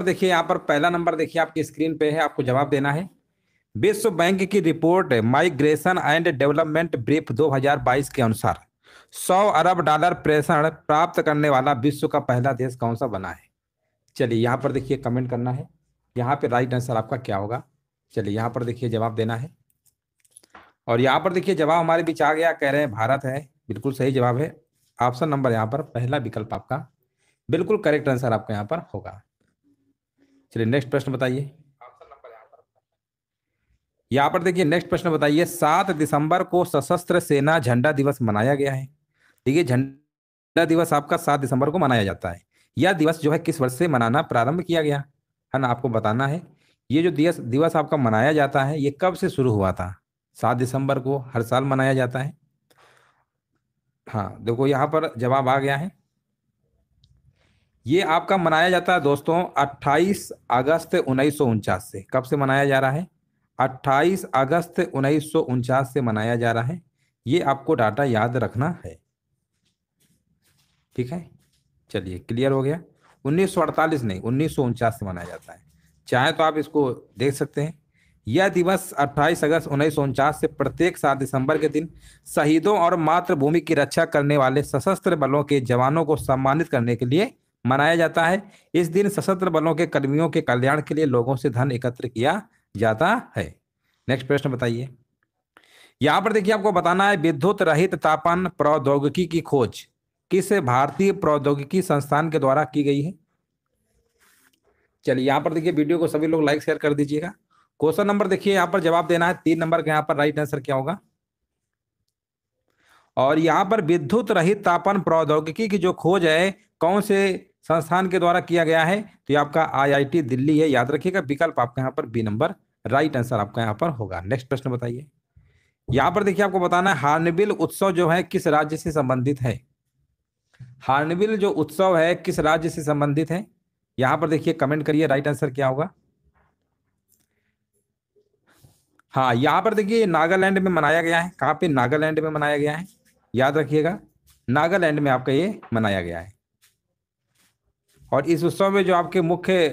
तो देखिए यहाँ पर पहला नंबर देखिए आपकी स्क्रीन पे है आपको जवाब देना है विश्व बैंक की report migration and development brief 2022 के अनुसार 100 अरब डॉलर प्रेषण प्राप्त करने वाला विश्व का पहला देश कौन सा बना है चलिए यहाँ पर देखिए कमेंट करना है यहाँ पे राइट आंसर आपका क्या होगा चलिए यहाँ पर देखिए जवाब देना है और यहाँ पर देखिए जवाब हमारे बीच आ गया कह रहे हैं भारत है बिल्कुल सही जवाब है ऑप्शन नंबर यहाँ पर पहला विकल्प आपका बिल्कुल करेक्ट आंसर आपका यहाँ पर होगा चलिए नेक्स्ट प्रश्न बताइए यहाँ पर देखिए नेक्स्ट प्रश्न बताइए सात दिसंबर को सशस्त्र सेना झंडा दिवस मनाया गया है ठीक है झंडा दिवस आपका सात दिसंबर को मनाया जाता है यह दिवस जो है किस वर्ष से मनाना प्रारंभ किया गया है ना आपको बताना है ये जो दिवस दिवस आपका मनाया जाता है ये कब से शुरू हुआ था सात दिसंबर को हर साल मनाया जाता है हाँ देखो यहाँ पर जवाब आ गया है ये आपका मनाया जाता है दोस्तों 28 अगस्त उन्नीस से कब से मनाया जा रहा है 28 अगस्त उन्नीस से मनाया जा रहा है ये आपको डाटा याद रखना है ठीक है चलिए क्लियर हो गया 1948 नहीं उन्नीस से मनाया जाता है चाहे तो आप इसको देख सकते हैं यह दिवस 28 अगस्त उन्नीस से प्रत्येक सात दिसंबर के दिन शहीदों और मातृभूमि की रक्षा करने वाले सशस्त्र बलों के जवानों को सम्मानित करने के लिए मनाया जाता है इस दिन सशस्त्र बलों के कर्मियों के कल्याण के लिए लोगों से धन एकत्र किया जाता है नेक्स्ट प्रश्न बताइए यहां पर देखिए आपको बताना है विद्युत रहित तापन प्रौद्योगिकी की खोज किस भारतीय प्रौद्योगिकी संस्थान के द्वारा की गई है चलिए यहां पर देखिए वीडियो को सभी लोग लाइक शेयर कर दीजिएगा क्वेश्चन नंबर देखिए यहाँ पर जवाब देना है तीन नंबर का यहाँ पर राइट आंसर क्या होगा और यहाँ पर विद्युत रहित तापन प्रौद्योगिकी की जो खोज है कौन से संस्थान के द्वारा किया गया है तो ये आपका आईआईटी दिल्ली है याद रखिएगा विकल्प आपका यहाँ पर बी नंबर राइट आंसर आपका यहाँ पर होगा नेक्स्ट प्रश्न बताइए यहाँ पर देखिए आपको बताना है हार्नबिल उत्सव जो है किस राज्य से संबंधित है हार्नबिल जो उत्सव है किस राज्य से संबंधित है यहाँ पर देखिए कमेंट करिए राइट आंसर क्या होगा हाँ यहाँ पर देखिए नागालैंड में मनाया गया है कहाँ पे नागालैंड में मनाया गया है याद रखिएगा नागालैंड में आपका ये मनाया गया है और इस उत्सव में जो आपके मुख्य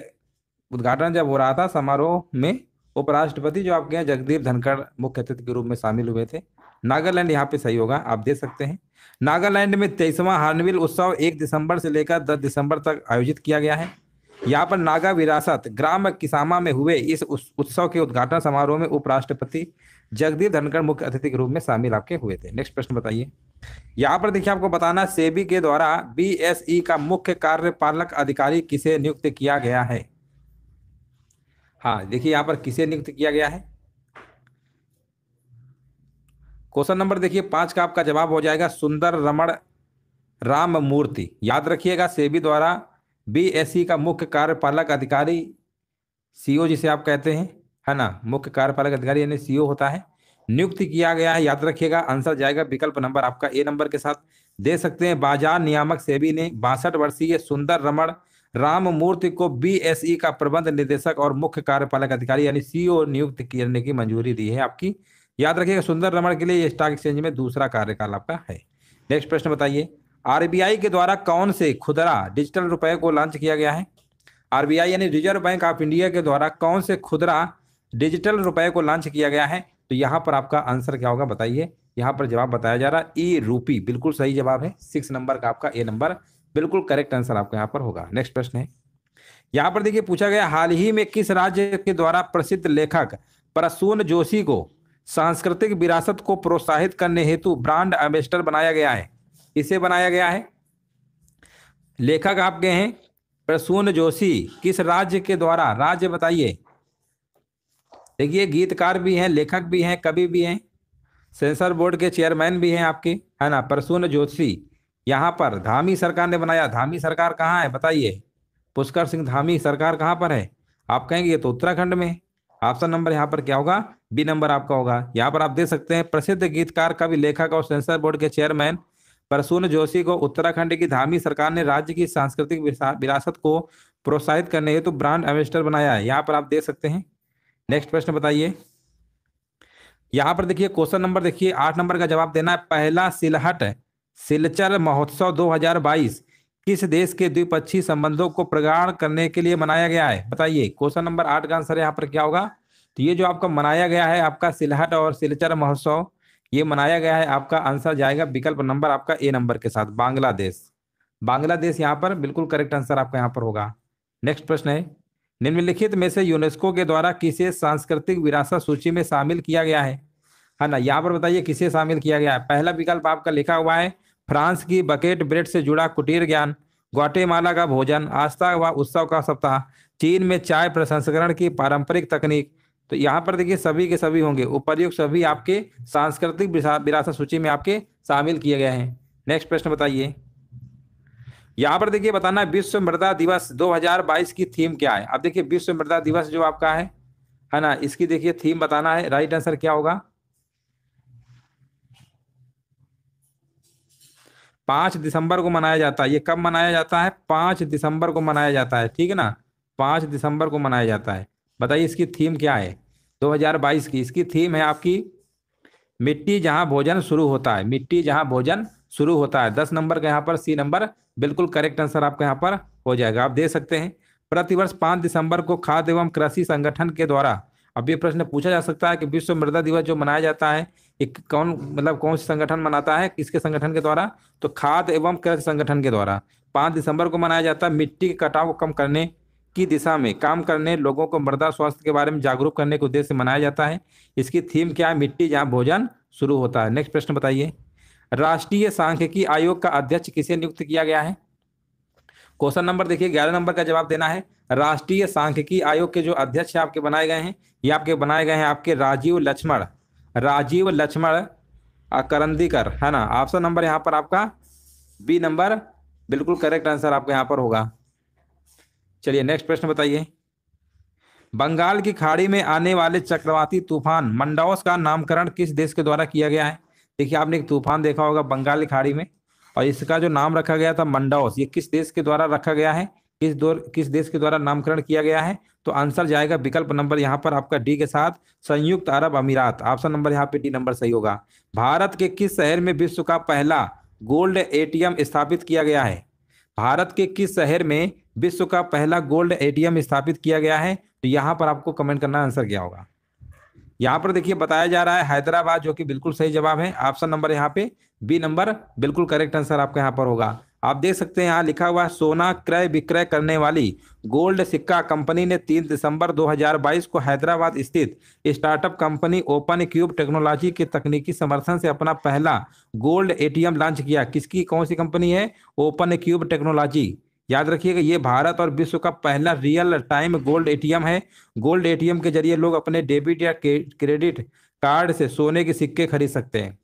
उद्घाटन जब हो रहा था समारोह में उपराष्ट्रपति जो आपके यहाँ जगदीप धनखड़ मुख्य अतिथि के रूप में शामिल हुए थे नागालैंड यहाँ पे सही होगा आप देख सकते हैं नागालैंड में तेईसवां हार्नविल उत्सव एक दिसंबर से लेकर दस दिसंबर तक आयोजित किया गया है यहाँ पर नागा विरासत ग्राम किसामा में हुए इस उत्सव के उद्घाटन समारोह में उपराष्ट्रपति जगदीप धनखड़ मुख्य अतिथि के रूप में शामिल आपके हुए थे नेक्स्ट प्रश्न बताइए यहाँ पर देखिए आपको बताना सेबी के द्वारा बीएसई e का मुख्य कार्यपालक अधिकारी किसे नियुक्त किया गया है हाँ देखिए यहाँ पर किसे नियुक्त किया गया है क्वेश्चन नंबर देखिए पांच का आपका जवाब हो जाएगा सुंदर रमण राम मूर्ति याद रखिएगा सेबी द्वारा बीएसई e का मुख्य कार्यपालक अधिकारी सीओ जिसे आप कहते हैं है ना मुख्य कार्यपालक अधिकारी यानी सीओ होता है नियुक्त किया गया है याद रखिएगा आंसर जाएगा विकल्प नंबर आपका ए नंबर के साथ दे सकते हैं बाजार नियामक सेबी ने बासठ वर्षीय सुंदर रमण राम मूर्ति को बी e का प्रबंध निदेशक और मुख्य कार्यपालक अधिकारी यानी सीईओ e नियुक्त करने की मंजूरी दी है आपकी याद रखिएगा सुंदर रमण के लिए स्टॉक एक्सचेंज में दूसरा कार्यकाल आपका है नेक्स्ट प्रश्न बताइए आरबीआई के द्वारा कौन से खुदरा डिजिटल रुपए को लॉन्च किया गया है आरबीआई यानी रिजर्व बैंक ऑफ इंडिया के द्वारा कौन से खुदरा डिजिटल रुपए को लॉन्च किया गया है तो यहाँ पर आपका आंसर क्या होगा बताइए यहाँ पर जवाब बताया जा रहा है ए रूपी बिल्कुल सही जवाब है सिक्स नंबर का आपका ए नंबर बिल्कुल करेक्ट आंसर आपका यहाँ पर होगा नेक्स्ट प्रश्न है यहाँ पर देखिए पूछा गया हाल ही में किस राज्य के द्वारा प्रसिद्ध लेखक प्रसून जोशी को सांस्कृतिक विरासत को प्रोत्साहित करने हेतु ब्रांड एम्बेसडर बनाया गया है इसे बनाया गया है लेखक आपके हैं प्रसून जोशी किस राज्य के द्वारा राज्य बताइए देखिए गीतकार भी हैं लेखक भी हैं कवि भी हैं सेंसर बोर्ड के चेयरमैन भी हैं आपके है ना प्रसून जोशी यहाँ पर धामी सरकार ने बनाया धामी सरकार कहाँ है बताइए पुष्कर सिंह धामी सरकार कहाँ पर है आप कहेंगे ये तो उत्तराखंड में ऑप्शन नंबर यहाँ पर क्या होगा बी नंबर आपका होगा यहाँ पर आप देख सकते हैं प्रसिद्ध गीतकार कवि लेखक और सेंसर बोर्ड के चेयरमैन परसून जोशी को उत्तराखंड की धामी सरकार ने राज्य की सांस्कृतिक विरासत को प्रोत्साहित करने हेतु तो ब्रांड एम्बेसडर बनाया है यहाँ पर आप देख सकते हैं नेक्स्ट प्रश्न बताइए यहां पर देखिए क्वेश्चन नंबर देखिए आठ नंबर का जवाब देना है पहला सिलहट सिलचर महोत्सव 2022 किस देश के द्विपक्षीय संबंधों को प्रगाढ़ करने के लिए मनाया गया है बताइए क्वेश्चन नंबर आठ का आंसर यहाँ पर क्या होगा तो ये जो आपका मनाया गया है आपका सिलहट और सिलचर महोत्सव ये मनाया गया है आपका आंसर जाएगा विकल्प नंबर आपका ए नंबर के साथ बांग्लादेश बांग्लादेश यहाँ पर बिल्कुल करेक्ट आंसर आपका यहाँ पर होगा नेक्स्ट प्रश्न है निम्नलिखित में से यूनेस्को के द्वारा किसे सांस्कृतिक विरासत सूची में शामिल किया गया है है हाँ ना यहाँ पर बताइए किसे शामिल किया गया है पहला विकल्प आपका लिखा हुआ है फ्रांस की बकेट ब्रेड से जुड़ा कुटीर ज्ञान ग्वाटेमाला का भोजन आस्था व उत्सव का सप्ताह चीन में चाय प्रसंस्करण की पारंपरिक तकनीक तो यहाँ पर देखिए सभी के सभी होंगे उपरयुक्त सभी आपके सांस्कृतिक विरासत सूची में आपके शामिल किए गए हैं नेक्स्ट प्रश्न बताइए यहाँ पर देखिए बताना है विश्व मृदा दिवस 2022 की थीम क्या है अब देखिए विश्व मृदा दिवस जो आपका है है ना इसकी देखिए थीम बताना है राइट आंसर क्या होगा पांच दिसंबर को मनाया जाता है ये कब मनाया जाता है पांच दिसंबर को मनाया जाता है ठीक है ना पांच दिसंबर को मनाया जाता है बताइए इसकी थीम क्या है दो की इसकी थीम है आपकी मिट्टी जहां भोजन शुरू होता है मिट्टी जहां भोजन शुरू होता है दस नंबर का यहाँ पर सी नंबर बिल्कुल करेक्ट आंसर आपका यहाँ पर हो जाएगा आप दे सकते हैं प्रतिवर्ष पाँच दिसंबर को खाद्य एवं कृषि संगठन के द्वारा अब ये प्रश्न पूछा जा सकता है कि विश्व मृदा दिवस जो मनाया जाता है एक कौन मतलब कौन संगठन मनाता है किसके संगठन के द्वारा तो खाद एवं कृषि संगठन के द्वारा पाँच दिसंबर को मनाया जाता है मिट्टी के कटाव को कम करने की दिशा में काम करने लोगों को मृदा स्वास्थ्य के बारे में जागरूक करने के उद्देश्य से मनाया जाता है इसकी थीम क्या है मिट्टी जहाँ भोजन शुरू होता है नेक्स्ट प्रश्न बताइए राष्ट्रीय सांख्यिकी आयोग का अध्यक्ष किसे नियुक्त किया गया है क्वेश्चन नंबर देखिए ग्यारह नंबर का जवाब देना है राष्ट्रीय सांख्यिकी आयोग के जो अध्यक्ष आपके बनाए गए हैं ये आपके बनाए गए हैं आपके राजीव लक्ष्मण राजीव लक्ष्मण करंदीकर है ना ऑप्शन नंबर यहाँ पर आपका बी नंबर बिल्कुल करेक्ट आंसर आपके यहाँ पर होगा चलिए नेक्स्ट प्रश्न बताइए बंगाल की खाड़ी में आने वाले चक्रवाती तूफान मंडाओस का नामकरण किस देश के द्वारा किया गया है देखिए आपने एक तूफान देखा होगा बंगाल की खाड़ी में और इसका जो नाम रखा गया था मंडाओस ये किस देश के द्वारा रखा गया है किस दौर किस देश के द्वारा नामकरण किया गया है तो आंसर जाएगा विकल्प नंबर यहाँ पर आपका डी के साथ संयुक्त अरब अमीरात ऑप्शन नंबर यहाँ पे डी नंबर सही होगा भारत के किस शहर में विश्व का पहला गोल्ड एटीएम स्थापित किया गया है भारत के किस शहर में विश्व का पहला गोल्ड एटीएम स्थापित किया गया है तो यहाँ पर आपको कमेंट करना आंसर क्या होगा यहाँ पर देखिए बताया जा रहा है हैदराबाद जो कि बिल्कुल सही जवाब है ऑप्शन नंबर यहाँ पे बी नंबर बिल्कुल करेक्ट आंसर आपका यहाँ पर होगा आप देख सकते हैं यहाँ लिखा हुआ सोना क्रय विक्रय करने वाली गोल्ड सिक्का कंपनी ने 3 दिसंबर 2022 को हैदराबाद स्थित startup company open cube technology के तकनीकी समर्थन से अपना पहला गोल्ड एटीएम लॉन्च किया किसकी कौन सी कंपनी है ओपन क्यूब टेक्नोलॉजी याद रखिएगा ये भारत और विश्व का पहला रियल टाइम गोल्ड एटीएम है गोल्ड एटीएम के जरिए लोग अपने डेबिट या क्रेडिट कार्ड से सोने के सिक्के खरीद सकते हैं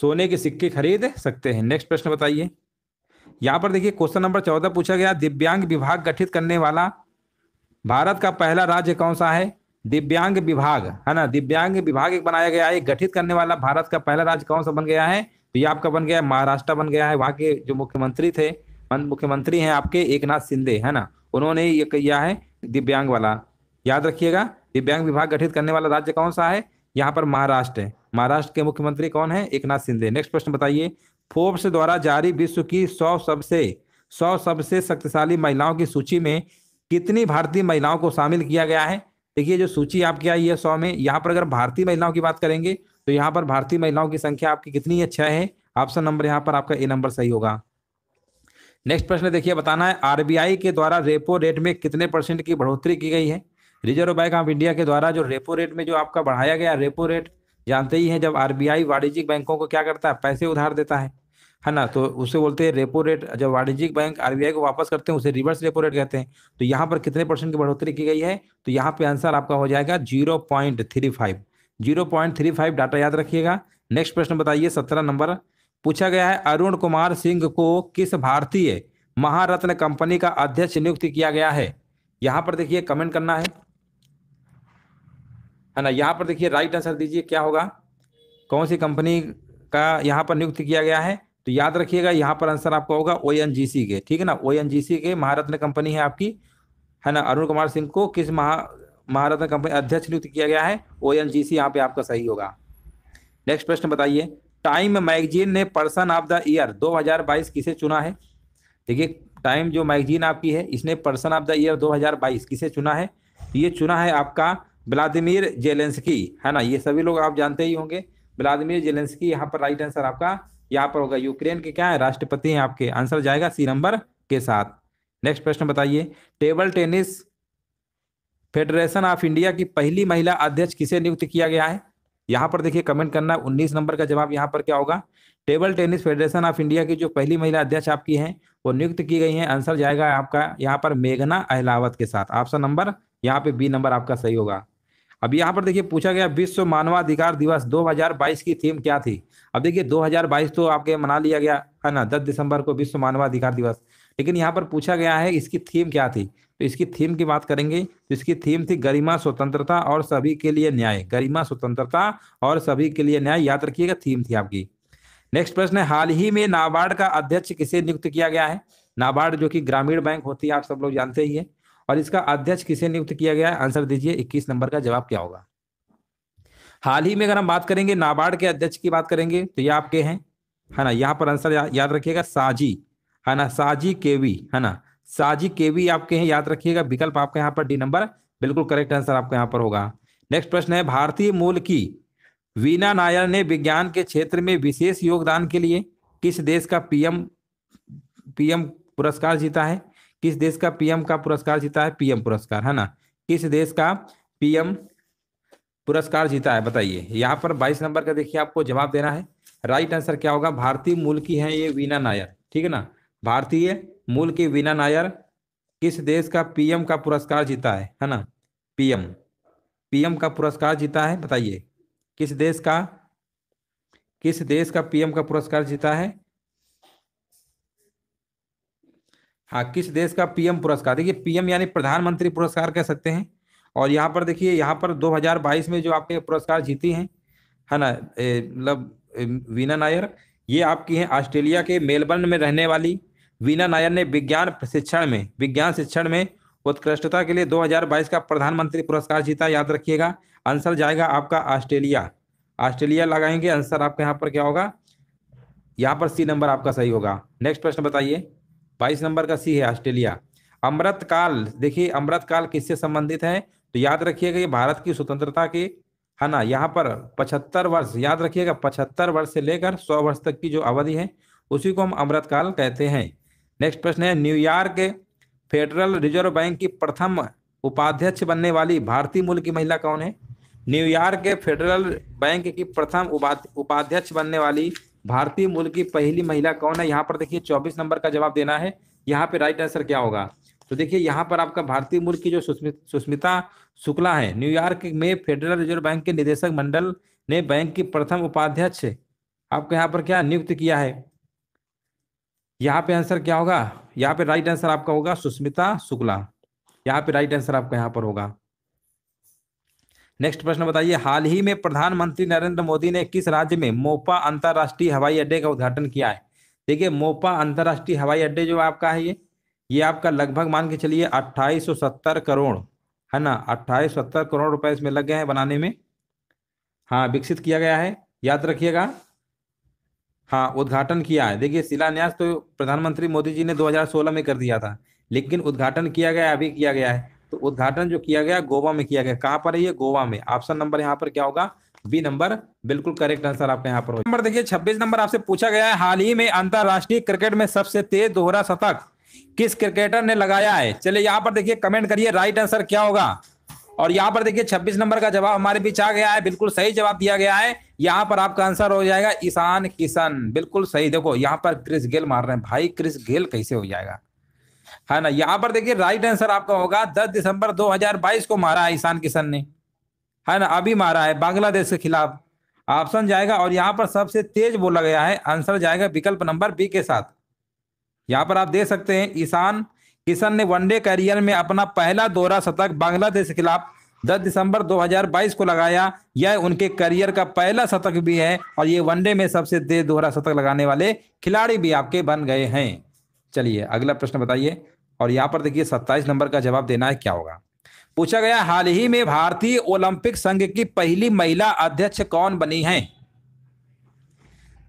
सोने के सिक्के खरीद सकते हैं नेक्स्ट प्रश्न बताइए यहाँ पर देखिए क्वेश्चन नंबर चौदह पूछा गया दिव्यांग विभाग गठित करने वाला भारत का पहला राज्य कौन सा है दिव्यांग विभाग है ना दिव्यांग विभाग एक बनाया गया है गठित करने वाला भारत का पहला राज्य कौन सा बन गया है तो ये आपका बन गया है महाराष्ट्र बन गया है वहां के जो मुख्यमंत्री थे मुख्यमंत्री हैं आपके एक नाथ शिंदे है ना उन्होंने ये किया है दिव्यांग वाला याद रखिएगा दिव्यांग विभाग गठित करने वाला राज्य कौन सा है यहाँ पर महाराष्ट्र है महाराष्ट्र के मुख्यमंत्री कौन है एक नाथ शिंदे नेक्स्ट प्रश्न बताइए फोर्ब्स द्वारा जारी विश्व की सौ सबसे सौ सबसे शक्तिशाली महिलाओं की सूची में कितनी भारतीय महिलाओं को शामिल किया गया है देखिए जो सूची आपकी आई है सौ में यहाँ पर अगर भारतीय महिलाओं की बात करेंगे तो यहाँ पर भारतीय महिलाओं की संख्या आपकी कितनी अच्छा है ऑप्शन नंबर यहाँ पर आपका ए नंबर सही होगा नेक्स्ट प्रश्न देखिए बताना है आरबीआई के द्वारा रेपो रेट में कितने परसेंट की बढ़ोतरी की गई है रिजर्व बैंक ऑफ इंडिया के द्वारा जो रेपो रेट में जो आपका बढ़ाया गया रेपो रेट जानते ही हैं जब आरबीआई वाणिज्यिक बैंकों को क्या करता है पैसे उधार देता है है ना तो उसे बोलते हैं रेपो रेट जब वाणिज्यिक बैंक आरबीआई को वापस करते हैं उसे रिवर्स रेपो रेट कहते हैं तो यहाँ पर कितने परसेंट की बढ़ोतरी की गई है तो यहाँ पे आंसर आपका हो जाएगा zero point three five zero point three five data याद रखिएगा नेक्स्ट प्रश्न बताइए सत्रह नंबर पूछा गया है अरुण कुमार सिंह को किस भारतीय महारत्न कंपनी का अध्यक्ष नियुक्त किया गया है यहां पर देखिए कमेंट करना है है ना यहां पर देखिए राइट आंसर दीजिए क्या होगा कौन सी कंपनी का यहां पर नियुक्त किया गया है तो याद रखिएगा यहां पर आंसर आपका होगा ओ के ठीक है ना ओ के महारत्न कंपनी है आपकी है ना अरुण कुमार सिंह को किस महा महारत्न कंपनी अध्यक्ष नियुक्त किया गया है ओ एन जी सी यहाँ पे आपका सही होगा नेक्स्ट प्रश्न बताइए टाइम मैगजीन ने पर्सन ऑफ द ईयर 2022 किसे चुना है देखिए टाइम जो मैगजीन आपकी है इसने पर्सन ऑफ द ईयर 2022 किसे चुना है तो ये चुना है आपका व्लादिमिर जेलेंसकी है ना ये सभी लोग आप जानते ही होंगे व्लादिमिर जेलेंसकी यहाँ पर राइट आंसर आपका यहाँ पर होगा यूक्रेन के क्या है राष्ट्रपति हैं आपके आंसर जाएगा सी नंबर के साथ नेक्स्ट प्रश्न बताइए Table Tennis Federation of India की पहली महिला अध्यक्ष किसे नियुक्त किया गया है यहाँ पर देखिए कमेंट करना उन्नीस नंबर का जवाब यहाँ पर क्या होगा Table Tennis Federation of India की जो पहली महिला अध्यक्ष आपकी हैं वो नियुक्त की गई हैं आंसर जाएगा आपका यहाँ पर मेघना अहलावत के साथ ऑप्शन नंबर यहाँ पे बी नंबर आपका सही होगा अब यहाँ पर देखिए पूछा गया विश्व मानवाधिकार दिवस 2022 की थीम क्या थी अब देखिए 2022 तो आपके मना लिया गया है ना 10 दिसंबर को विश्व मानवाधिकार दिवस लेकिन यहाँ पर पूछा गया है इसकी थीम क्या थी तो इसकी थीम की बात करेंगे तो इसकी थीम थी गरिमा स्वतंत्रता और सभी के लिए न्याय गरिमा स्वतंत्रता और सभी के लिए न्याय याद रखिएगा थीम थी आपकी नेक्स्ट प्रश्न है हाल ही में नाबार्ड का अध्यक्ष किसे नियुक्त किया गया है नाबार्ड जो कि ग्रामीण बैंक होती है आप सब लोग जानते ही है और इसका अध्यक्ष किसे नियुक्त किया गया है आंसर दीजिए इक्कीस नंबर का जवाब क्या होगा हाल ही में अगर हम बात करेंगे नाबार्ड के अध्यक्ष की बात करेंगे तो ये आपके हैं है ना यहाँ पर आंसर याद रखिएगा साजी है ना साजी केवी है ना साजी केवी आपके हैं याद रखिएगा विकल्प आपके यहाँ पर डी नंबर बिल्कुल करेक्ट आंसर आपके यहाँ पर होगा नेक्स्ट प्रश्न है भारतीय मूल की वीना नायर ने विज्ञान के क्षेत्र में विशेष योगदान के लिए किस देश का पीएम पीएम पुरस्कार जीता है किस देश का पीएम का पुरस्कार जीता है पीएम पुरस्कार है ना किस देश का पीएम पुरस्कार जीता है बताइए यहाँ पर 22 नंबर का देखिए आपको जवाब देना है राइट आंसर क्या होगा भारतीय मूल की है ये वीना नायर ठीक है ना भारतीय मूल की वीना नायर किस देश का पीएम का पुरस्कार जीता है है ना पीएम पीएम का पुरस्कार जीता है बताइए किस देश का किस देश का पीएम का पुरस्कार जीता है हाँ किस देश का पीएम पुरस्कार देखिए पीएम यानी प्रधानमंत्री पुरस्कार कह सकते हैं और यहाँ पर देखिए यहाँ पर 2022 में जो आपने पुरस्कार जीती हैं है ना मतलब वीना नायर ये आपकी हैं ऑस्ट्रेलिया के मेलबर्न में रहने वाली वीना नायर ने विज्ञान प्रशिक्षण में विज्ञान शिक्षण में उत्कृष्टता के लिए 2022 का प्रधानमंत्री पुरस्कार जीता याद रखिएगा आंसर जाएगा आपका ऑस्ट्रेलिया ऑस्ट्रेलिया लगाएंगे आंसर आपके यहाँ पर क्या होगा यहाँ पर सी नंबर आपका सही होगा नेक्स्ट प्रश्न बताइए बाईस नंबर का सी है ऑस्ट्रेलिया अमृत काल देखिए अमृत काल किससे संबंधित है तो याद रखिएगा ये भारत की स्वतंत्रता के है ना यहाँ पर पचहत्तर वर्ष याद रखिएगा पचहत्तर वर्ष से लेकर सौ वर्ष तक की जो अवधि है उसी को हम अमृत काल कहते हैं नेक्स्ट प्रश्न है न्यूयॉर्क फेडरल रिजर्व बैंक की प्रथम उपाध्यक्ष बनने वाली भारतीय मूल की महिला कौन है न्यूयॉर्क फेडरल बैंक की प्रथम उपाध्यक्ष बनने वाली भारतीय मूल की पहली महिला कौन है यहाँ पर देखिए 24 नंबर का जवाब देना है यहाँ पे राइट आंसर क्या होगा तो देखिए यहाँ पर आपका भारतीय मूल की जो सुष्मिता शुक्ला है न्यूयॉर्क में फेडरल रिजर्व बैंक के निदेशक मंडल ने बैंक की प्रथम उपाध्यक्ष आपको यहाँ पर क्या नियुक्त किया है यहाँ पे आंसर क्या होगा यहाँ पे राइट आंसर आपका होगा सुष्मिता शुक्ला यहाँ पे राइट आंसर आपका यहाँ पर होगा नेक्स्ट प्रश्न बताइए हाल ही में प्रधानमंत्री नरेंद्र मोदी ने किस राज्य में मोपा अंतर्राष्ट्रीय हवाई अड्डे का उद्घाटन किया है देखिए मोपा अंतर्राष्ट्रीय हवाई अड्डे जो आपका है ये ये आपका लगभग मान के चलिए 2870 करोड़ है ना 2870 करोड़ रुपए इसमें लग गए हैं बनाने में हाँ विकसित किया गया है याद रखिएगा हाँ उद्घाटन किया है देखिए शिलान्यास तो प्रधानमंत्री मोदी जी ने 2016 में कर दिया था लेकिन उद्घाटन किया गया अभी किया गया है तो उद्घाटन जो किया गया गोवा में किया गया कहाँ पर है ये गोवा में ऑप्शन नंबर यहाँ पर क्या होगा बी नंबर बिल्कुल करेक्ट आंसर आपका यहाँ पर नंबर देखिए 26 नंबर आपसे पूछा गया है हाल ही में अंतरराष्ट्रीय क्रिकेट में सबसे तेज दोहरा शतक किस क्रिकेटर ने लगाया है चलिए यहाँ पर देखिए कमेंट करिए राइट आंसर क्या होगा और यहाँ पर देखिए 26 नंबर का जवाब हमारे बीच आ गया है बिल्कुल सही जवाब दिया गया है यहाँ पर आपका आंसर हो जाएगा ईशान किशन बिल्कुल सही देखो यहाँ पर क्रिस गेल मार रहे हैं भाई क्रिस गेल कैसे हो जाएगा है ना यहाँ पर देखिए राइट आंसर आपका होगा 10 दिसंबर 2022 को मारा है ईशान किशन ने है ना अभी मारा है बांग्लादेश के खिलाफ ऑप्शन जाएगा और यहाँ पर सबसे तेज बोला गया है आंसर जाएगा विकल्प नंबर बी के साथ यहाँ पर आप देख सकते हैं ईशान किशन ने वनडे करियर में अपना पहला दौरा शतक बांग्लादेश के खिलाफ दस दिसंबर 2022 को लगाया यह उनके करियर का पहला शतक भी है और ये वनडे में सबसे तेज दोहरा शतक लगाने वाले खिलाड़ी भी आपके बन गए हैं चलिए अगला प्रश्न बताइए और यहाँ पर देखिए 27 नंबर का जवाब देना है क्या होगा पूछा गया हाल ही में भारतीय ओलंपिक संघ की पहली महिला अध्यक्ष कौन बनी है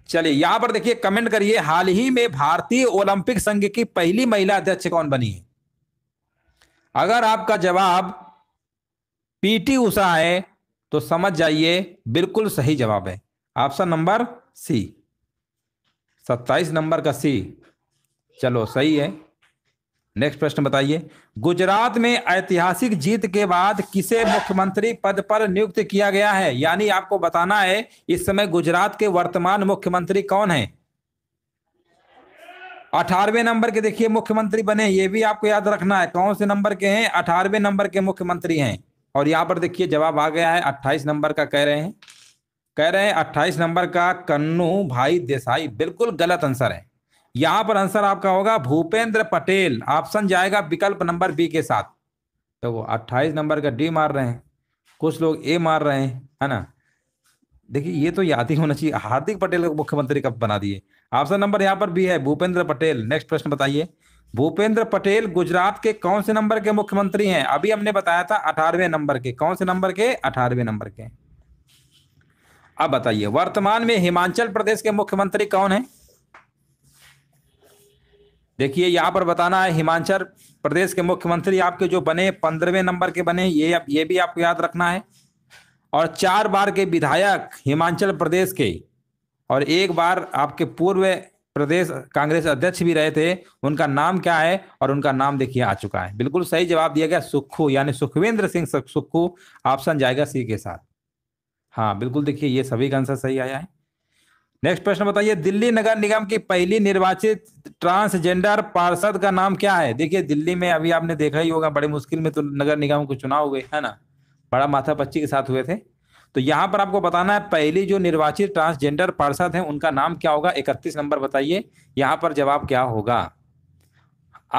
चलिए यहां पर देखिए कमेंट करिए हाल ही में भारतीय ओलंपिक संघ की पहली महिला अध्यक्ष कौन बनी है अगर आपका जवाब पीटी उषा है तो समझ जाइए बिल्कुल सही जवाब है ऑप्शन नंबर सी सत्ताईस नंबर का सी चलो सही है नेक्स्ट प्रश्न बताइए गुजरात में ऐतिहासिक जीत के बाद किसे मुख्यमंत्री पद पर नियुक्त किया गया है यानी आपको बताना है इस समय गुजरात के वर्तमान मुख्यमंत्री कौन है अठारहवें नंबर के देखिए मुख्यमंत्री बने ये भी आपको याद रखना है कौन से नंबर के हैं अठारहवें नंबर के मुख्यमंत्री हैं और यहाँ पर देखिए जवाब आ गया है अट्ठाईस नंबर का कह रहे हैं कह रहे हैं अट्ठाईस नंबर का कन्नू भाई देसाई बिल्कुल गलत आंसर है यहाँ पर आंसर आपका होगा भूपेंद्र पटेल ऑप्शन जाएगा विकल्प नंबर बी के साथ तो वो अट्ठाईस नंबर का डी मार रहे हैं कुछ लोग ए मार रहे हैं है ना देखिए ये तो याद ही होना चाहिए हार्दिक पटेल को मुख्यमंत्री कब बना दिए ऑप्शन नंबर यहाँ पर भी है भूपेंद्र पटेल नेक्स्ट प्रश्न बताइए भूपेंद्र पटेल गुजरात के कौन से नंबर के मुख्यमंत्री हैं अभी हमने बताया था अठारवे नंबर के कौन से नंबर के अठारवे नंबर के अब बताइए वर्तमान में हिमाचल प्रदेश के मुख्यमंत्री कौन है देखिए यहां पर बताना है हिमाचल प्रदेश के मुख्यमंत्री आपके जो बने पंद्रहवें नंबर के बने ये ये भी आपको याद रखना है और चार बार के विधायक हिमाचल प्रदेश के और एक बार आपके पूर्व प्रदेश कांग्रेस अध्यक्ष भी रहे थे उनका नाम क्या है और उनका नाम देखिए आ चुका है बिल्कुल सही जवाब दिया गया सुक्खू यानी सुखवेंद्र सिंह सुक्खू ऑप्शन जाएगा सी के साथ हाँ बिल्कुल देखिए ये सभी का आंसर सही आया है नेक्स्ट प्रश्न बताइए दिल्ली नगर निगम की पहली निर्वाचित ट्रांसजेंडर पार्षद का नाम क्या है देखिए दिल्ली में अभी आपने देखा ही होगा बड़े मुश्किल में तो नगर निगम को चुनाव हुए है ना बड़ा माथा पच्ची के साथ हुए थे तो यहां पर आपको बताना है पहली जो निर्वाचित ट्रांसजेंडर पार्षद है उनका नाम क्या होगा इकतीस नंबर बताइए यहां पर जवाब क्या होगा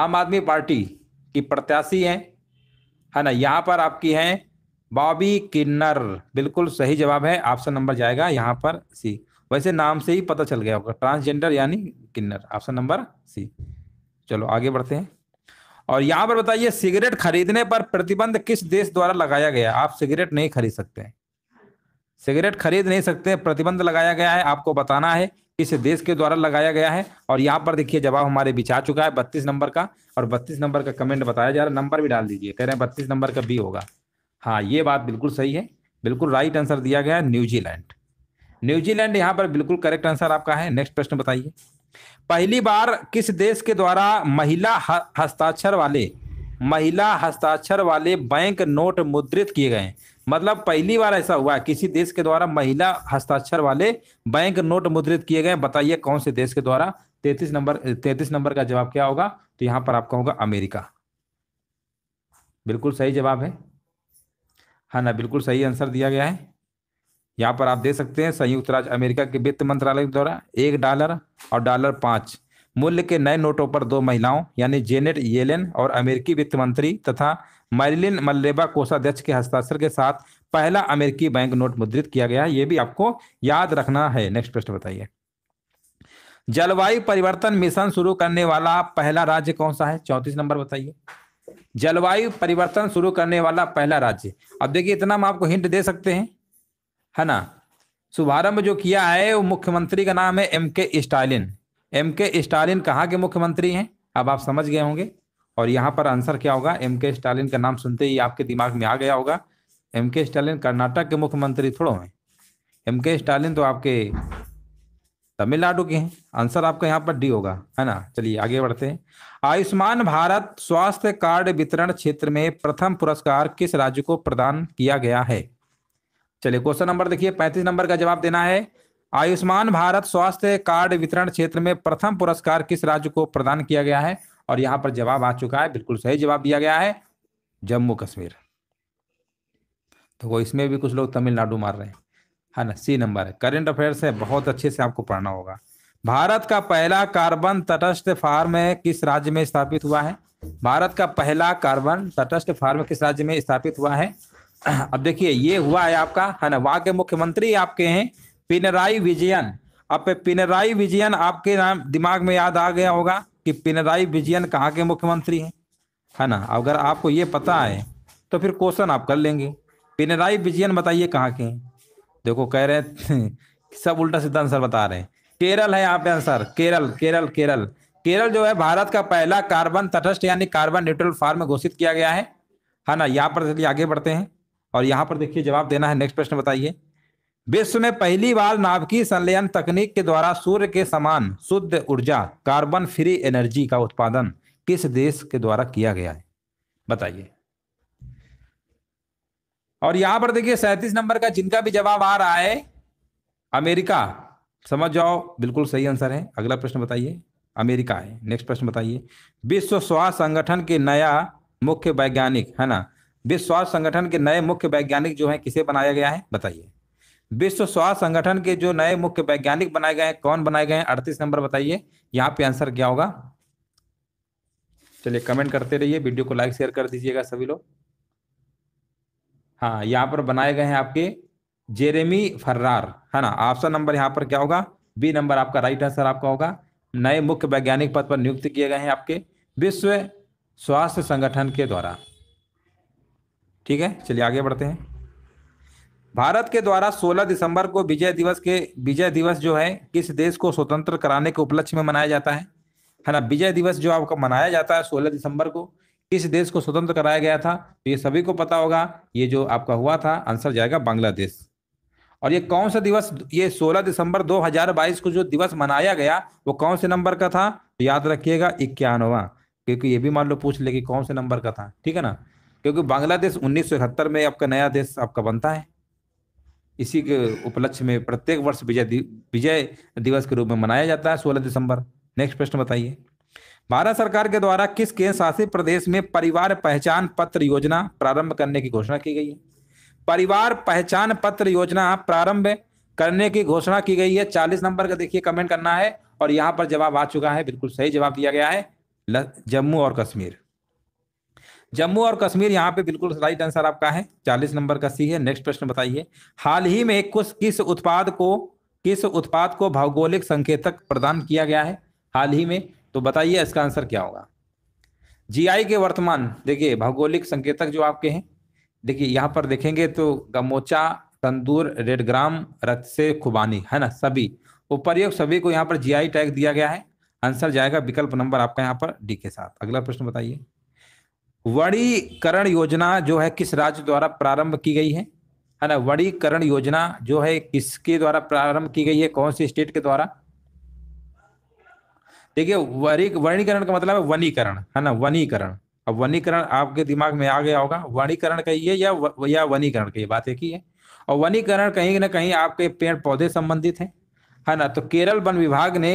आम आदमी पार्टी की प्रत्याशी है है ना यहां पर आपकी है बॉबी किन्नर बिल्कुल सही जवाब है ऑप्शन नंबर जाएगा यहां पर सी वैसे नाम से ही पता चल गया होगा ट्रांसजेंडर यानी किन्नर ऑप्शन नंबर सी चलो आगे बढ़ते हैं और यहां पर बताइए सिगरेट खरीदने पर प्रतिबंध किस देश द्वारा लगाया गया आप सिगरेट नहीं खरीद सकते हैं सिगरेट खरीद नहीं सकते प्रतिबंध लगाया गया है आपको बताना है किस देश के द्वारा लगाया गया है और यहाँ पर देखिए जवाब हमारे बीच आ चुका है बत्तीस नंबर का और बत्तीस नंबर का कमेंट बताया जा रहा है नंबर भी डाल दीजिए कह रहे हैं बत्तीस नंबर का बी होगा हाँ ये बात बिल्कुल सही है बिल्कुल राइट आंसर दिया गया है न्यूजीलैंड न्यूजीलैंड यहाँ पर बिल्कुल करेक्ट आंसर आपका है नेक्स्ट प्रश्न बताइए पहली बार किस देश के द्वारा महिला हस्ताक्षर वाले महिला हस्ताक्षर वाले बैंक नोट मुद्रित किए गए मतलब पहली बार ऐसा हुआ है किसी देश के द्वारा महिला हस्ताक्षर वाले बैंक नोट मुद्रित किए गए बताइए कौन से देश के द्वारा तैतीस नंबर तैतीस नंबर का जवाब क्या होगा तो यहां पर आपका होगा अमेरिका बिल्कुल सही जवाब है हाँ ना बिल्कुल सही आंसर दिया गया है यहाँ पर आप दे सकते हैं संयुक्त राज्य अमेरिका के वित्त मंत्रालय के द्वारा एक डॉलर और डॉलर पाँच मूल्य के नए नोटों पर दो महिलाओं यानी जेनेट येलेन और अमेरिकी वित्त मंत्री तथा मैरिलिन मल्लेबा कोषाध्यक्ष के हस्ताक्षर के साथ पहला अमेरिकी बैंक नोट मुद्रित किया गया ये भी आपको याद रखना है नेक्स्ट प्रश्न बताइए जलवायु परिवर्तन मिशन शुरू करने वाला पहला राज्य कौन सा है चौंतीस नंबर बताइए जलवायु परिवर्तन शुरू करने वाला पहला राज्य अब देखिए इतना हम आपको हिंट दे सकते हैं है ना शुभारंभ जो किया है वो मुख्यमंत्री का नाम है एम के स्टालिन एम के स्टालिन कहाँ के मुख्यमंत्री हैं अब आप समझ गए होंगे और यहाँ पर आंसर क्या होगा एम के स्टालिन का नाम सुनते ही आपके दिमाग में आ गया होगा एम के स्टालिन कर्नाटक के मुख्यमंत्री थोड़ो हैं एम के स्टालिन तो आपके तमिलनाडु के हैं आंसर आपका यहाँ पर डी होगा है ना चलिए आगे बढ़ते हैं आयुष्मान भारत स्वास्थ्य कार्ड वितरण क्षेत्र में प्रथम पुरस्कार किस राज्य को प्रदान किया गया है चलिए क्वेश्चन नंबर देखिए पैंतीस नंबर का जवाब देना है आयुष्मान भारत स्वास्थ्य कार्ड वितरण क्षेत्र में प्रथम पुरस्कार किस राज्य को प्रदान किया गया है और यहां पर जवाब आ चुका है बिल्कुल सही जवाब दिया गया है जम्मू कश्मीर तो वो इसमें भी कुछ लोग तमिलनाडु मार रहे हैं है हाँ ना सी नंबर है करेंट अफेयर्स है बहुत अच्छे से आपको पढ़ना होगा भारत का पहला कार्बन तटस्थ फार्म किस राज्य में स्थापित हुआ है भारत का पहला कार्बन तटस्थ फार्म किस राज्य में स्थापित हुआ है अब देखिए ये हुआ है आपका है हाँ ना वहां के मुख्यमंत्री आपके हैं पिनराई विजयन अब पिनराई विजयन आपके नाम दिमाग में याद आ गया होगा कि पिनराई विजयन कहाँ के मुख्यमंत्री हैं है ना अगर आपको ये पता है तो फिर क्वेश्चन आप कर लेंगे पिनराई विजयन बताइए कहाँ के हैं देखो कह रहे हैं सब उल्टा सीधा आंसर बता रहे हैं केरल है यहाँ पे आंसर केरल केरल केरल केरल जो है भारत का पहला कार्बन तटस्थ यानी कार्बन न्यूट्रल फार्म घोषित किया गया है है ना यहाँ पर आगे बढ़ते हैं और यहाँ पर देखिए जवाब देना है नेक्स्ट प्रश्न बताइए विश्व में पहली बार नाभिकीय संलयन तकनीक के द्वारा सूर्य के समान शुद्ध ऊर्जा कार्बन फ्री एनर्जी का उत्पादन किस देश के द्वारा किया गया है बताइए और यहां पर देखिए सैतीस नंबर का जिनका भी जवाब आ रहा है अमेरिका समझ जाओ बिल्कुल सही आंसर है अगला प्रश्न बताइए अमेरिका है नेक्स्ट प्रश्न बताइए विश्व स्वास्थ्य संगठन के नया मुख्य वैज्ञानिक है ना विश्व स्वास्थ्य संगठन के नए मुख्य वैज्ञानिक जो है किसे बनाया गया है बताइए विश्व स्वास्थ्य संगठन के जो नए मुख्य वैज्ञानिक बनाए गए हैं कौन बनाए गए हैं अड़तीस नंबर बताइए यहाँ पे आंसर क्या होगा चलिए कमेंट करते रहिए वीडियो को लाइक शेयर कर दीजिएगा सभी लोग हाँ यहाँ पर बनाए गए हैं आपके जेरेमी फर्रार है ना ऑप्शन नंबर यहाँ पर क्या होगा बी नंबर आपका राइट आंसर आपका होगा नए मुख्य वैज्ञानिक पद पर नियुक्त किए गए हैं आपके विश्व स्वास्थ्य संगठन के द्वारा ठीक है चलिए आगे बढ़ते हैं भारत के द्वारा 16 दिसंबर को विजय दिवस के विजय दिवस जो है किस देश को स्वतंत्र कराने के उपलक्ष्य में मनाया जाता है है ना विजय दिवस जो आपका मनाया जाता है 16 दिसंबर को किस देश को स्वतंत्र कराया गया था तो ये सभी को पता होगा ये जो आपका हुआ था आंसर जाएगा बांग्लादेश और ये कौन सा दिवस ये 16 दिसंबर 2022 को जो दिवस मनाया गया वो कौन से नंबर का था तो याद रखिएगा इक्यानवा क्योंकि ये भी मान लो पूछ ले कि कौन से नंबर का था ठीक है ना क्योंकि बांग्लादेश उन्नीस में आपका नया देश आपका बनता है इसी के उपलक्ष्य में प्रत्येक वर्ष विजय विजय दिवस के रूप में मनाया जाता है सोलह दिसंबर नेक्स्ट प्रश्न बताइए भारत सरकार के द्वारा किस केंद्र शासित प्रदेश में परिवार पहचान पत्र योजना प्रारंभ करने की घोषणा की गई है परिवार पहचान पत्र योजना प्रारंभ करने की घोषणा की गई है चालीस नंबर का देखिए कमेंट करना है और यहाँ पर जवाब आ चुका है बिल्कुल सही जवाब दिया गया है जम्मू और कश्मीर जम्मू और कश्मीर यहाँ पे बिल्कुल राइट आंसर आपका है चालीस नंबर का सी है नेक्स्ट प्रश्न बताइए हाल ही में कुछ किस उत्पाद को किस उत्पाद को भौगोलिक संकेतक प्रदान किया गया है हाल ही में तो बताइए इसका आंसर क्या होगा जीआई के वर्तमान देखिए भौगोलिक संकेतक जो आपके हैं देखिए यहाँ पर देखेंगे तो गमोचा तंदूर रेडग्राम रथ से खुबानी है ना सभी उपर्युक्त सभी को यहाँ पर जीआई टैग दिया गया है आंसर जाएगा विकल्प नंबर आपका यहाँ पर डी के साथ अगला प्रश्न बताइए वणीकरण योजना जो है किस राज्य द्वारा प्रारंभ की गई है है ना वणीकरण योजना जो है किसके द्वारा प्रारंभ की गई है कौन सी स्टेट के द्वारा देखिए वरी वर्णीकरण का मतलब है वनीकरण है ना वनीकरण अब वनीकरण आपके दिमाग में आ गया होगा वर्णीकरण कहिए या व, या वनीकरण कहिए बात एक ही है और वनीकरण कहीं ना कहीं आपके पेड़ पौधे संबंधित है है ना तो केरल वन विभाग ने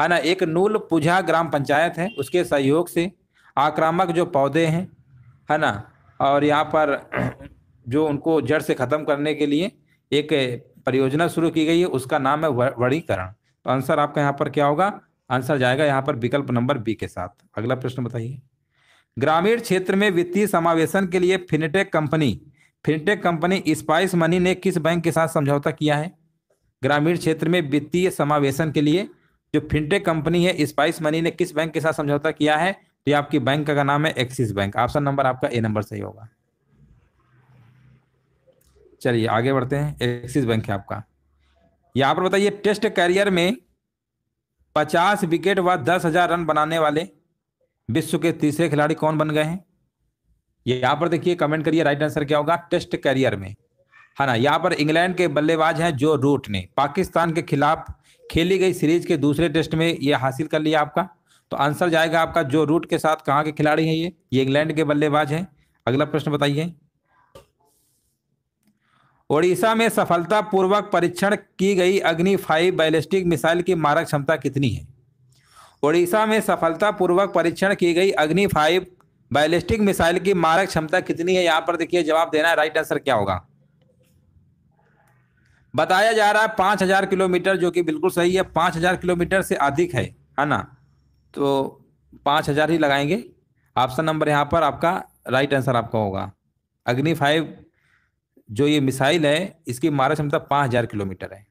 है ना एक नूल पुझा ग्राम पंचायत है उसके सहयोग से आक्रामक जो पौधे हैं है ना और यहाँ पर जो उनको जड़ से ख़त्म करने के लिए एक परियोजना शुरू की गई है उसका नाम है वड़ीकरण तो आंसर आपका यहाँ पर क्या होगा आंसर जाएगा यहाँ पर विकल्प नंबर बी के साथ अगला प्रश्न बताइए ग्रामीण क्षेत्र में वित्तीय समावेशन के लिए fintech company fintech company Spice Money ने किस बैंक के साथ समझौता किया है ग्रामीण क्षेत्र में वित्तीय समावेशन के लिए जो फिनटेक कंपनी है स्पाइस मनी ने किस बैंक के साथ समझौता किया है तो ये आपकी बैंक का नाम है एक्सिस बैंक ऑप्शन नंबर आपका ए नंबर सही होगा चलिए आगे बढ़ते हैं एक्सिस बैंक है आपका यहाँ पर बताइए टेस्ट कैरियर में पचास विकेट व दस हजार रन बनाने वाले विश्व के तीसरे खिलाड़ी कौन बन गए हैं ये यहाँ पर देखिए कमेंट करिए राइट आंसर क्या होगा टेस्ट कैरियर में है हाँ ना यहाँ पर इंग्लैंड के बल्लेबाज हैं जो रूट ने पाकिस्तान के खिलाफ खेली गई सीरीज के दूसरे टेस्ट में यह हासिल कर लिया आपका तो आंसर जाएगा आपका जो रूट के साथ कहाँ के खिलाड़ी हैं ये ये इंग्लैंड के बल्लेबाज हैं अगला प्रश्न बताइए ओडिशा में सफलतापूर्वक परीक्षण की गई अग्नि फाइव बैलिस्टिक मिसाइल की मारक क्षमता कितनी है ओडिशा में सफलतापूर्वक परीक्षण की गई अग्नि फाइव बैलिस्टिक मिसाइल की मारक क्षमता कितनी है यहाँ पर देखिए जवाब देना है राइट आंसर क्या होगा बताया जा रहा है पांच हजार किलोमीटर जो कि बिल्कुल सही है पांच हजार किलोमीटर से अधिक है है ना तो पाँच हजार ही लगाएंगे ऑप्शन नंबर यहाँ पर आपका राइट आंसर आपका होगा अग्नि फाइव जो ये मिसाइल है इसकी मारा क्षमता पाँच हजार किलोमीटर है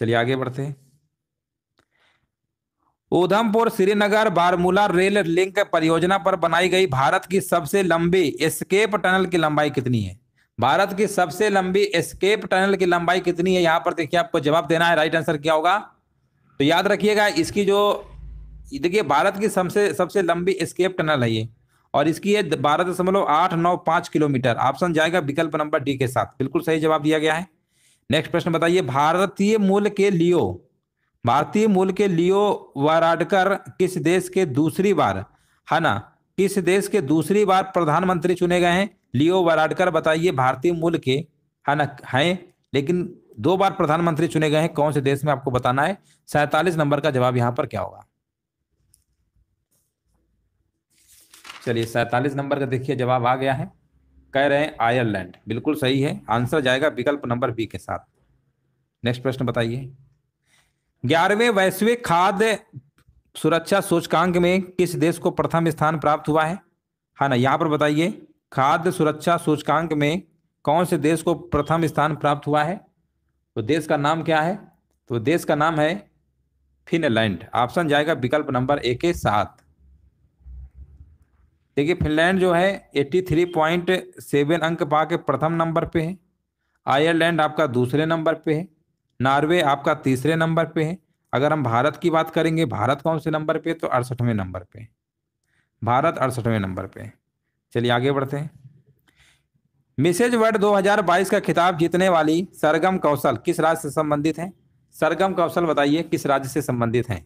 चलिए आगे बढ़ते हैं उधमपुर श्रीनगर बारमूला रेल लिंक परियोजना पर बनाई गई भारत की सबसे लंबी एस्केप टनल की लंबाई कितनी है भारत की सबसे लंबी एस्केप टनल की लंबाई कितनी है यहां पर देखिए आपको जवाब देना है राइट आंसर क्या होगा तो याद रखिएगा इसकी जो देखिए भारत की सबसे सबसे लंबी स्केप टनल है ये और इसकी ये बारह दशमलव आठ नौ पांच किलोमीटर ऑप्शन जाएगा विकल्प नंबर डी के साथ बिल्कुल सही जवाब दिया गया है नेक्स्ट प्रश्न बताइए भारतीय मूल के लियो भारतीय मूल के लियो वाराडकर किस देश के दूसरी बार है ना किस देश के दूसरी बार प्रधानमंत्री चुने गए हैं लियो वाराडकर बताइए भारतीय मूल के है ना है लेकिन दो बार प्रधानमंत्री चुने गए हैं कौन से देश में आपको बताना है सैतालीस नंबर का जवाब यहां पर क्या होगा चलिए सैतालीस नंबर का देखिए जवाब आ गया है कह रहे हैं आयरलैंड बिल्कुल सही है आंसर जाएगा विकल्प नंबर बी के साथ नेक्स्ट प्रश्न बताइए ग्यारहवें वैश्विक खाद्य सुरक्षा सूचकांक में किस देश को प्रथम स्थान प्राप्त हुआ है हाँ ना यहाँ पर बताइए खाद्य सुरक्षा सूचकांक में कौन से देश को प्रथम स्थान प्राप्त हुआ है तो देश का नाम क्या है तो देश का नाम है फिनलैंड ऑप्शन जाएगा विकल्प नंबर ए के साथ देखिए फिनलैंड जो है 83.7 अंक पा के प्रथम नंबर पे है आयरलैंड आपका दूसरे नंबर पे है नॉर्वे आपका तीसरे नंबर पे है अगर हम भारत की बात करेंगे भारत कौन से नंबर पे तो अड़सठवें नंबर पे भारत अड़सठवें नंबर पे चलिए आगे बढ़ते हैं मिसेज वर्ल्ड 2022 का खिताब जीतने वाली सरगम कौशल किस राज्य से संबंधित है सरगम कौशल बताइए किस राज्य से संबंधित है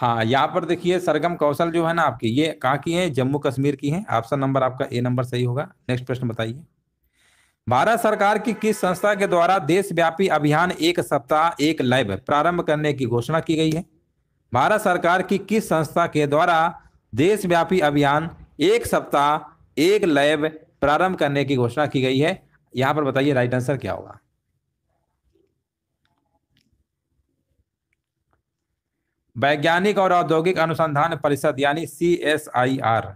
हाँ यहाँ पर देखिए सरगम कौशल जो है ना आपकी ये कहाँ की है जम्मू कश्मीर की है ऑप्शन नंबर आपका ए नंबर सही होगा नेक्स्ट प्रश्न बताइए भारत सरकार की किस संस्था के द्वारा देशव्यापी अभियान एक सप्ताह एक लैब प्रारंभ करने की घोषणा की गई है भारत सरकार की किस संस्था के द्वारा देशव्यापी अभियान एक सप्ताह एक लैब प्रारंभ करने की घोषणा की गई है यहां पर बताइए राइट आंसर क्या होगा वैज्ञानिक और औद्योगिक अनुसंधान परिषद यानी C S I R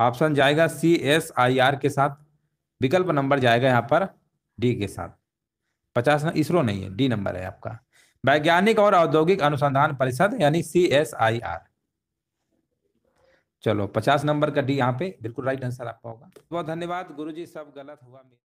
option जाएगा सी एस आई आर के साथ विकल्प नंबर जाएगा यहां पर डी के साथ पचास इसरो नहीं है डी नंबर है आपका वैज्ञानिक और औद्योगिक अनुसंधान परिषद यानी सी एस आई आर चलो पचास नंबर का डी यहाँ पे बिल्कुल राइट आंसर आपका होगा बहुत धन्यवाद जी सब गलत हुआ